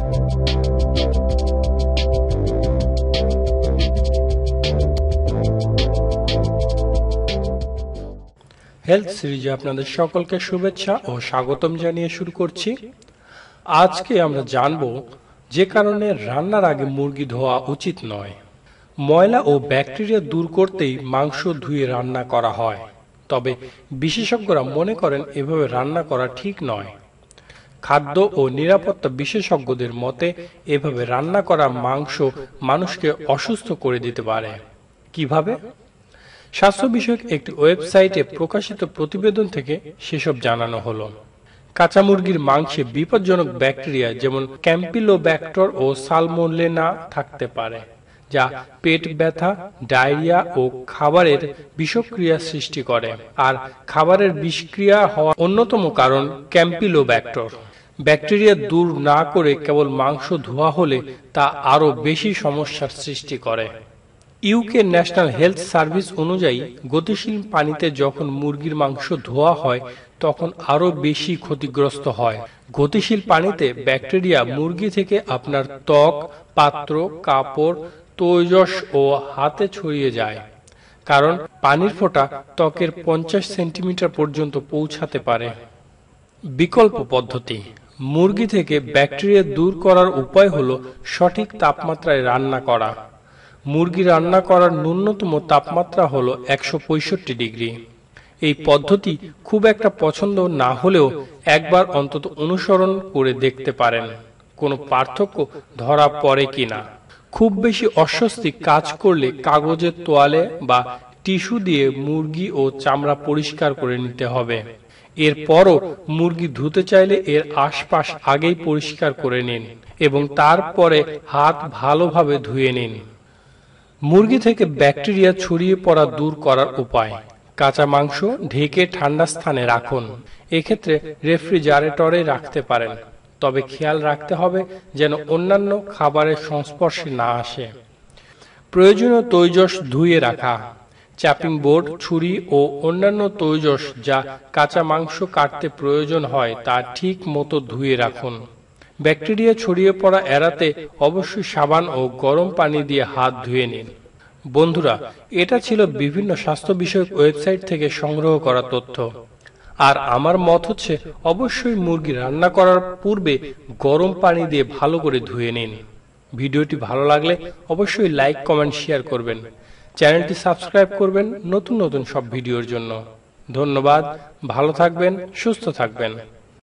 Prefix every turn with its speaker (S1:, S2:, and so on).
S1: health সিরিজে আপনাদের সকলকে শুভেচ্ছা ও স্বাগতম জানিয়ে শুরু করছি আজকে আমরা জানব যে কারণে রান্নার আগে মুরগি ধোয়া উচিত নয় ময়লা ও ব্যাকটেরিয়া দূর করতেই মাংস ধুয়ে রান্না করা হয় তবে বিশেষজ্ঞরা মনে করেন এভাবে রান্না করা ঠিক নয় খাদ্য ও নিরাপত্তা বিশেষজ্ঞদের মতে এভাবে রান্না করা মাংস মানুষকে অসুস্থ করে দিতে পারে কিভাবে স্বাস্থ্য বিষয়ক একটি ওয়েবসাইটে প্রকাশিত প্রতিবেদন থেকে সেসব জানানো হলো কাঁচা মুরগির মাংসে বিপজ্জনক ব্যাকটেরিয়া যেমন ক্যাম্পিলোব্যাক্টর ও সালমোলেনা থাকতে পারে যা পেট ব্যথা ডায়রিয়া ও খাবারের বিষক্রিয়া সৃষ্টি করে আর খাবারের বিষক্রিয়া হওয়া অন্যতম কারণ ক্যাম্পিলোব্যাক্টর ব্যাকটেরিয়া দূর না করে কেবল মাংস ধোয়া হলে তা আরও বেশি সমস্যার সৃষ্টি করে ইউকে ন্যাশনাল হেলথ সার্ভিস অনুযায়ী গতিশীল পানিতে যখন মুরগির মাংস ধোয়া হয় তখন আরও বেশি ক্ষতিগ্রস্ত হয় গতিশীল পানিতে ব্যাকটেরিয়া মুরগি থেকে আপনার ত্বক পাত্র কাপড় তৈজস ও হাতে ছড়িয়ে যায় কারণ পানির ফোঁটা ত্বকের পঞ্চাশ সেন্টিমিটার পর্যন্ত পৌঁছাতে পারে বিকল্প পদ্ধতি মুরগি থেকে ব্যাকটেরিয়া দূর করার উপায় হল সঠিক তাপমাত্রায় রান্না করা মুরগি রান্না করার ন্যূনতম তাপমাত্রা হল একশো ডিগ্রি এই পদ্ধতি খুব একটা পছন্দ না হলেও একবার অন্তত অনুসরণ করে দেখতে পারেন কোনো পার্থক্য ধরা পড়ে কি না খুব বেশি অস্বস্তি কাজ করলে কাগজের তোয়ালে বা টিস্যু দিয়ে মুরগি ও চামড়া পরিষ্কার করে নিতে হবে এরপরও মুরগি ধুতে চাইলে এর আশপাশ আগেই পরিষ্কার করে নিন এবং তারপরে হাত ভালোভাবে ধুয়ে নিন মুরগি থেকে ব্যাকটেরিয়া ছড়িয়ে পড়া দূর করার উপায় কাঁচা মাংস ঢেকে ঠান্ডা স্থানে রাখুন এক্ষেত্রে রেফ্রিজারেটরে রাখতে পারেন তবে খেয়াল রাখতে হবে যেন অন্যান্য খাবারের সংস্পর্শে না আসে প্রয়োজনীয় তৈজস ধুয়ে রাখা চ্যাপিং বোর্ড ছুরি ও অন্যান্য তৈজস যা কাঁচা মাংস কাটতে প্রয়োজন হয় তা ঠিক মতো ধুয়ে রাখুন ব্যাকটেরিয়া ছড়িয়ে পড়া এড়াতে অবশ্যই সাবান ও গরম পানি দিয়ে হাত ধুয়ে নিন বন্ধুরা এটা ছিল বিভিন্ন স্বাস্থ্য বিষয়ক ওয়েবসাইট থেকে সংগ্রহ করা তথ্য আর আমার মত হচ্ছে অবশ্যই মুরগি রান্না করার পূর্বে গরম পানি দিয়ে ভালো করে ধুয়ে নিন ভিডিওটি ভালো লাগলে অবশ্যই লাইক কমেন্ট শেয়ার করবেন চ্যানেলটি সাবস্ক্রাইব করবেন নতুন নতুন সব ভিডিওর জন্য ধন্যবাদ ভালো থাকবেন সুস্থ থাকবেন